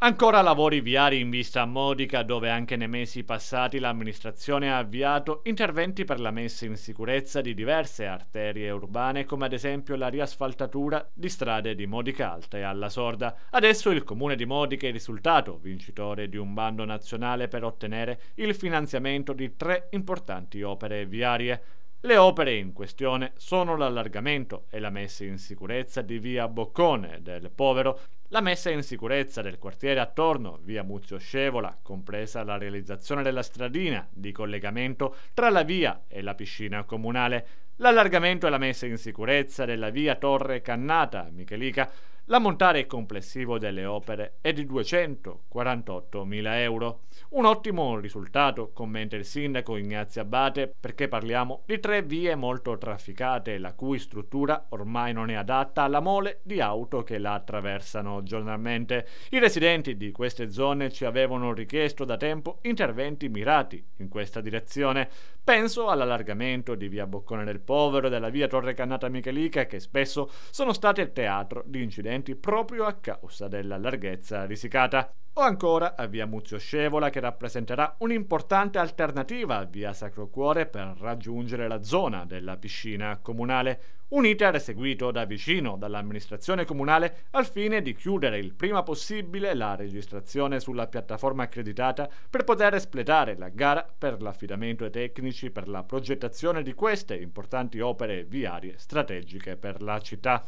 Ancora lavori viari in vista a Modica, dove anche nei mesi passati l'amministrazione ha avviato interventi per la messa in sicurezza di diverse arterie urbane, come ad esempio la riasfaltatura di strade di Modica Alta e alla Sorda. Adesso il comune di Modica è risultato vincitore di un bando nazionale per ottenere il finanziamento di tre importanti opere viarie. Le opere in questione sono l'allargamento e la messa in sicurezza di via Boccone del Povero, la messa in sicurezza del quartiere attorno, via Muzio Scevola, compresa la realizzazione della stradina di collegamento tra la via e la piscina comunale, l'allargamento e la messa in sicurezza della via Torre Cannata, Michelica, L'ammontare complessivo delle opere è di 248.000 euro. Un ottimo risultato, commenta il sindaco Ignazio Abate, perché parliamo di tre vie molto trafficate, la cui struttura ormai non è adatta alla mole di auto che la attraversano giornalmente. I residenti di queste zone ci avevano richiesto da tempo interventi mirati in questa direzione. Penso all'allargamento di via Boccone del Povero e della via Torre Cannata Michelica, che spesso sono state teatro di incidenti componenti proprio a causa della larghezza risicata. O ancora a via Muzio Scevola che rappresenterà un'importante alternativa a via Sacro Cuore per raggiungere la zona della piscina comunale, un iter seguito da vicino dall'amministrazione comunale al fine di chiudere il prima possibile la registrazione sulla piattaforma accreditata per poter espletare la gara per l'affidamento ai tecnici per la progettazione di queste importanti opere viarie strategiche per la città.